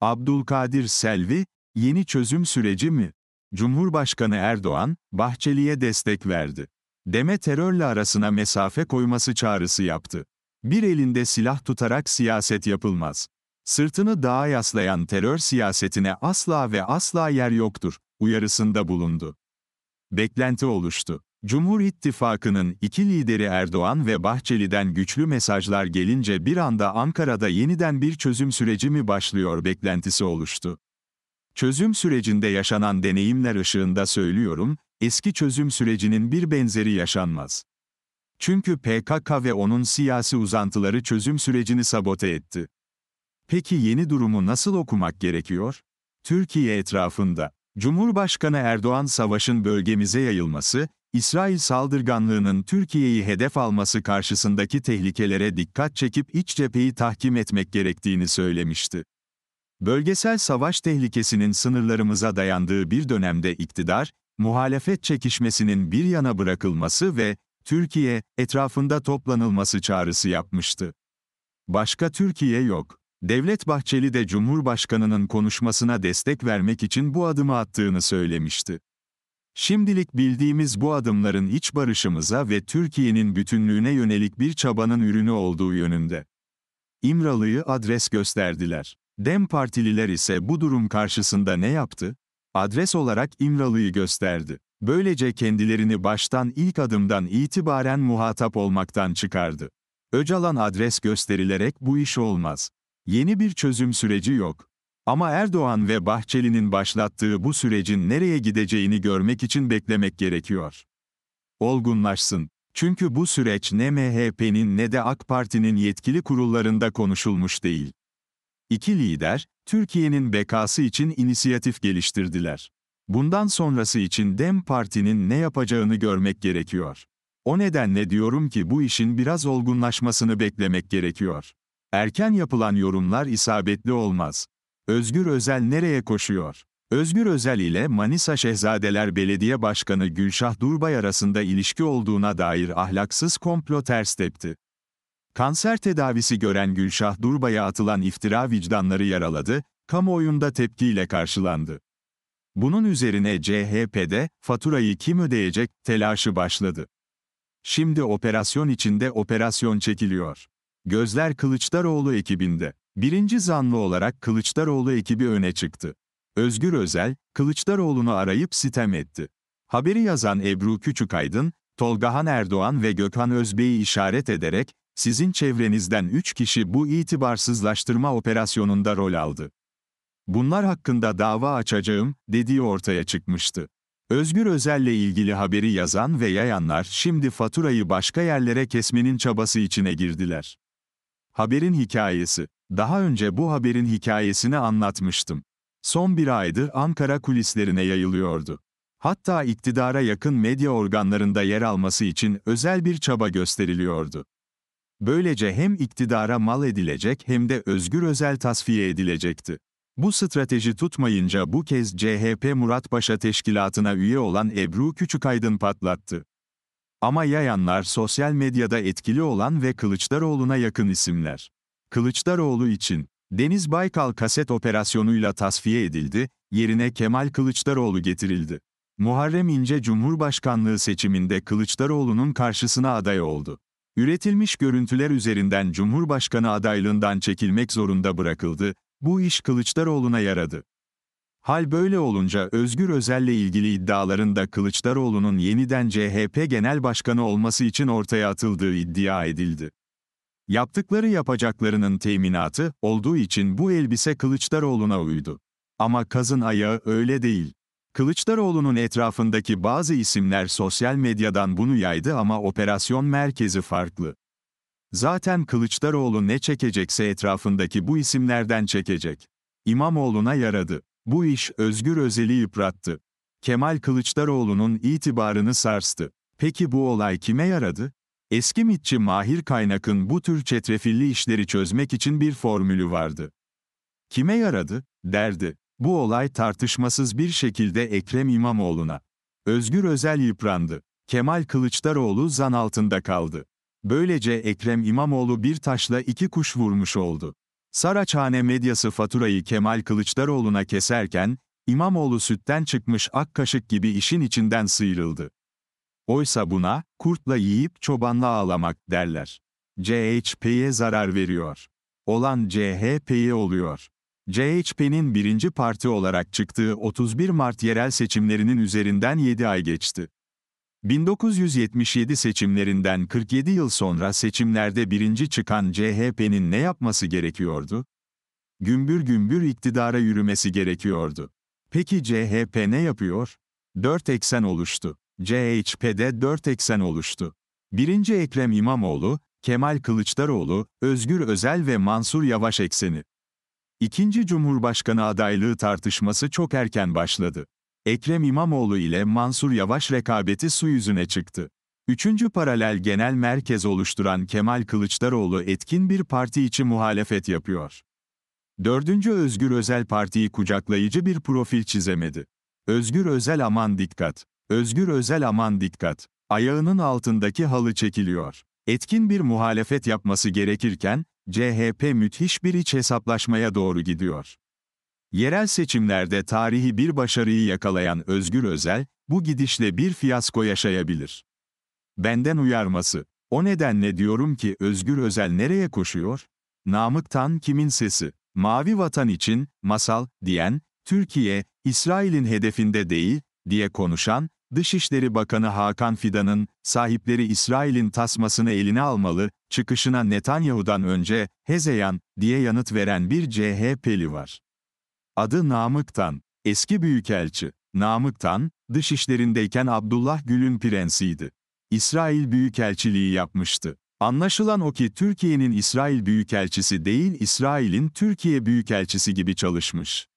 Abdülkadir Selvi, yeni çözüm süreci mi? Cumhurbaşkanı Erdoğan, Bahçeli'ye destek verdi. Deme terörle arasına mesafe koyması çağrısı yaptı. Bir elinde silah tutarak siyaset yapılmaz. Sırtını dağa yaslayan terör siyasetine asla ve asla yer yoktur, uyarısında bulundu. Beklenti oluştu. Cumhur İttifakı'nın iki lideri Erdoğan ve Bahçeli'den güçlü mesajlar gelince bir anda Ankara'da yeniden bir çözüm süreci mi başlıyor beklentisi oluştu. Çözüm sürecinde yaşanan deneyimler ışığında söylüyorum, eski çözüm sürecinin bir benzeri yaşanmaz. Çünkü PKK ve onun siyasi uzantıları çözüm sürecini sabote etti. Peki yeni durumu nasıl okumak gerekiyor? Türkiye etrafında, Cumhurbaşkanı Erdoğan savaşın bölgemize yayılması, İsrail saldırganlığının Türkiye'yi hedef alması karşısındaki tehlikelere dikkat çekip iç cepheyi tahkim etmek gerektiğini söylemişti. Bölgesel savaş tehlikesinin sınırlarımıza dayandığı bir dönemde iktidar, muhalefet çekişmesinin bir yana bırakılması ve Türkiye etrafında toplanılması çağrısı yapmıştı. Başka Türkiye yok. Devlet Bahçeli de Cumhurbaşkanının konuşmasına destek vermek için bu adımı attığını söylemişti. Şimdilik bildiğimiz bu adımların iç barışımıza ve Türkiye'nin bütünlüğüne yönelik bir çabanın ürünü olduğu yönünde. İmralı'yı adres gösterdiler. Dem Partililer ise bu durum karşısında ne yaptı? Adres olarak İmralı'yı gösterdi. Böylece kendilerini baştan ilk adımdan itibaren muhatap olmaktan çıkardı. Öcalan adres gösterilerek bu iş olmaz. Yeni bir çözüm süreci yok. Ama Erdoğan ve Bahçeli'nin başlattığı bu sürecin nereye gideceğini görmek için beklemek gerekiyor. Olgunlaşsın. Çünkü bu süreç ne MHP'nin ne de AK Parti'nin yetkili kurullarında konuşulmuş değil. İki lider, Türkiye'nin bekası için inisiyatif geliştirdiler. Bundan sonrası için DEM Parti'nin ne yapacağını görmek gerekiyor. O nedenle diyorum ki bu işin biraz olgunlaşmasını beklemek gerekiyor. Erken yapılan yorumlar isabetli olmaz. Özgür Özel nereye koşuyor? Özgür Özel ile Manisa Şehzadeler Belediye Başkanı Gülşah Durbay arasında ilişki olduğuna dair ahlaksız komplo ters tepti. Kanser tedavisi gören Gülşah Durbay'a atılan iftira vicdanları yaraladı, kamuoyunda tepkiyle karşılandı. Bunun üzerine CHP'de faturayı kim ödeyecek telaşı başladı. Şimdi operasyon içinde operasyon çekiliyor. Gözler Kılıçdaroğlu ekibinde. Birinci zanlı olarak Kılıçdaroğlu ekibi öne çıktı. Özgür Özel, Kılıçdaroğlu'nu arayıp sitem etti. Haberi yazan Ebru Küçükaydın, Tolgahan Erdoğan ve Gökhan Özbey'i işaret ederek, sizin çevrenizden 3 kişi bu itibarsızlaştırma operasyonunda rol aldı. Bunlar hakkında dava açacağım, dediği ortaya çıkmıştı. Özgür Özel'le ilgili haberi yazan ve yayanlar şimdi faturayı başka yerlere kesmenin çabası içine girdiler. Haberin hikayesi daha önce bu haberin hikayesini anlatmıştım. Son bir aydır Ankara kulislerine yayılıyordu. Hatta iktidara yakın medya organlarında yer alması için özel bir çaba gösteriliyordu. Böylece hem iktidara mal edilecek hem de özgür özel tasfiye edilecekti. Bu strateji tutmayınca bu kez CHP Murat Paşa Teşkilatı'na üye olan Ebru Küçükaydın patlattı. Ama yayanlar sosyal medyada etkili olan ve Kılıçdaroğlu'na yakın isimler. Kılıçdaroğlu için Deniz Baykal kaset operasyonuyla tasfiye edildi, yerine Kemal Kılıçdaroğlu getirildi. Muharrem İnce Cumhurbaşkanlığı seçiminde Kılıçdaroğlu'nun karşısına aday oldu. Üretilmiş görüntüler üzerinden Cumhurbaşkanı adaylığından çekilmek zorunda bırakıldı, bu iş Kılıçdaroğlu'na yaradı. Hal böyle olunca Özgür Özel'le ilgili iddiaların da Kılıçdaroğlu'nun yeniden CHP Genel Başkanı olması için ortaya atıldığı iddia edildi. Yaptıkları yapacaklarının teminatı olduğu için bu elbise Kılıçdaroğlu'na uydu. Ama kazın ayağı öyle değil. Kılıçdaroğlu'nun etrafındaki bazı isimler sosyal medyadan bunu yaydı ama operasyon merkezi farklı. Zaten Kılıçdaroğlu ne çekecekse etrafındaki bu isimlerden çekecek. İmamoğlu'na yaradı. Bu iş Özgür Özel'i yıprattı. Kemal Kılıçdaroğlu'nun itibarını sarstı. Peki bu olay kime yaradı? Eski mitçi Mahir Kaynak'ın bu tür çetrefilli işleri çözmek için bir formülü vardı. Kime yaradı, derdi. Bu olay tartışmasız bir şekilde Ekrem İmamoğlu'na. Özgür Özel yıprandı. Kemal Kılıçdaroğlu zan altında kaldı. Böylece Ekrem İmamoğlu bir taşla iki kuş vurmuş oldu. Saraçhane medyası faturayı Kemal Kılıçdaroğlu'na keserken, İmamoğlu sütten çıkmış ak kaşık gibi işin içinden sıyrıldı. Oysa buna, kurtla yiyip çobanla ağlamak derler. CHP'ye zarar veriyor. Olan CHP'ye oluyor. CHP'nin birinci parti olarak çıktığı 31 Mart yerel seçimlerinin üzerinden 7 ay geçti. 1977 seçimlerinden 47 yıl sonra seçimlerde birinci çıkan CHP'nin ne yapması gerekiyordu? Gümbür gümbür iktidara yürümesi gerekiyordu. Peki CHP ne yapıyor? Dört eksen oluştu. CHP'de dört eksen oluştu. Birinci Ekrem İmamoğlu, Kemal Kılıçdaroğlu, Özgür Özel ve Mansur Yavaş ekseni. İkinci Cumhurbaşkanı adaylığı tartışması çok erken başladı. Ekrem İmamoğlu ile Mansur Yavaş rekabeti su yüzüne çıktı. Üçüncü paralel genel merkez oluşturan Kemal Kılıçdaroğlu etkin bir parti içi muhalefet yapıyor. Dördüncü Özgür Özel partiyi kucaklayıcı bir profil çizemedi. Özgür Özel aman dikkat. Özgür Özel aman dikkat. Ayağının altındaki halı çekiliyor. Etkin bir muhalefet yapması gerekirken, CHP müthiş bir iç hesaplaşmaya doğru gidiyor. Yerel seçimlerde tarihi bir başarıyı yakalayan Özgür Özel, bu gidişle bir fiyasko yaşayabilir. Benden uyarması. O nedenle diyorum ki Özgür Özel nereye koşuyor? Namık'tan kimin sesi? Mavi vatan için, masal, diyen, Türkiye, İsrail'in hedefinde değil, diye konuşan, Dışişleri Bakanı Hakan Fidan'ın, sahipleri İsrail'in tasmasını eline almalı, çıkışına Netanyahu'dan önce, hezeyan, diye yanıt veren bir CHP'li var. Adı Namık'tan, eski büyükelçi. Namık'tan, dışişlerindeyken Abdullah Gül'ün prensiydi. İsrail Büyükelçiliği yapmıştı. Anlaşılan o ki Türkiye'nin İsrail Büyükelçisi değil İsrail'in Türkiye Büyükelçisi gibi çalışmış.